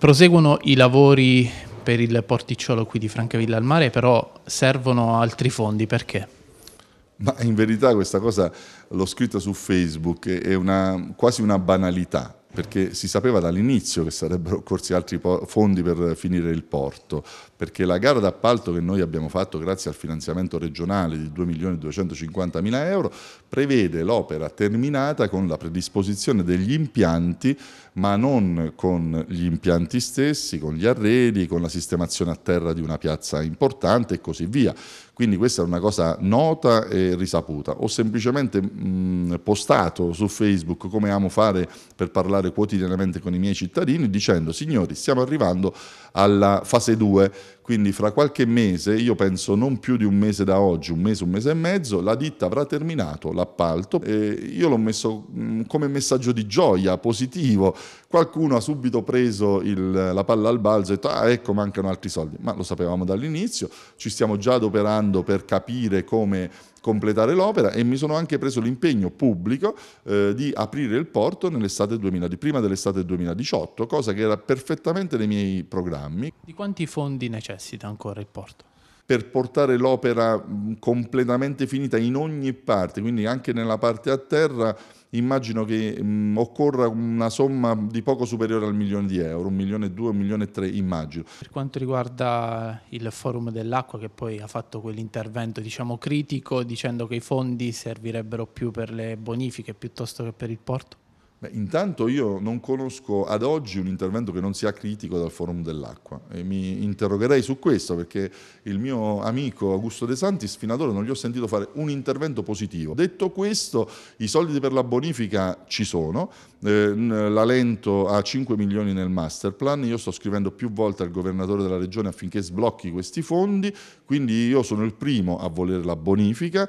Proseguono i lavori per il porticciolo qui di Francavilla al Mare, però servono altri fondi, perché? Ma in verità questa cosa l'ho scritta su Facebook, è una, quasi una banalità, perché si sapeva dall'inizio che sarebbero occorsi altri fondi per finire il porto, perché la gara d'appalto che noi abbiamo fatto grazie al finanziamento regionale di 2.250.000 euro prevede l'opera terminata con la predisposizione degli impianti, ma non con gli impianti stessi, con gli arredi, con la sistemazione a terra di una piazza importante e così via. Quindi questa è una cosa nota e risaputa. Ho semplicemente mh, postato su Facebook come amo fare per parlare parlare quotidianamente con i miei cittadini dicendo signori stiamo arrivando alla fase 2, quindi fra qualche mese, io penso non più di un mese da oggi, un mese, un mese e mezzo, la ditta avrà terminato l'appalto e io l'ho messo mm, come messaggio di gioia, positivo. Qualcuno ha subito preso il, la palla al balzo e detto ah ecco mancano altri soldi, ma lo sapevamo dall'inizio, ci stiamo già adoperando per capire come completare l'opera e mi sono anche preso l'impegno pubblico eh, di aprire il porto nell'estate 2000, prima dell'estate 2018, cosa che era perfettamente nei miei programmi. Di quanti fondi necessita ancora il porto? per portare l'opera mm, completamente finita in ogni parte, quindi anche nella parte a terra immagino che mh, mm, occorra una somma di poco superiore al milione di euro, un milione e due, un milione e tre immagino. Per quanto riguarda il forum dell'acqua che poi ha fatto quell'intervento diciamo, critico dicendo che i fondi servirebbero più per le bonifiche piuttosto che per il porto? Beh, intanto io non conosco ad oggi un intervento che non sia critico dal Forum dell'Acqua e mi interrogherei su questo perché il mio amico Augusto De Santis fino ad ora non gli ho sentito fare un intervento positivo. Detto questo, i soldi per la bonifica ci sono, eh, la Lento ha 5 milioni nel master plan, io sto scrivendo più volte al governatore della regione affinché sblocchi questi fondi, quindi io sono il primo a volere la bonifica,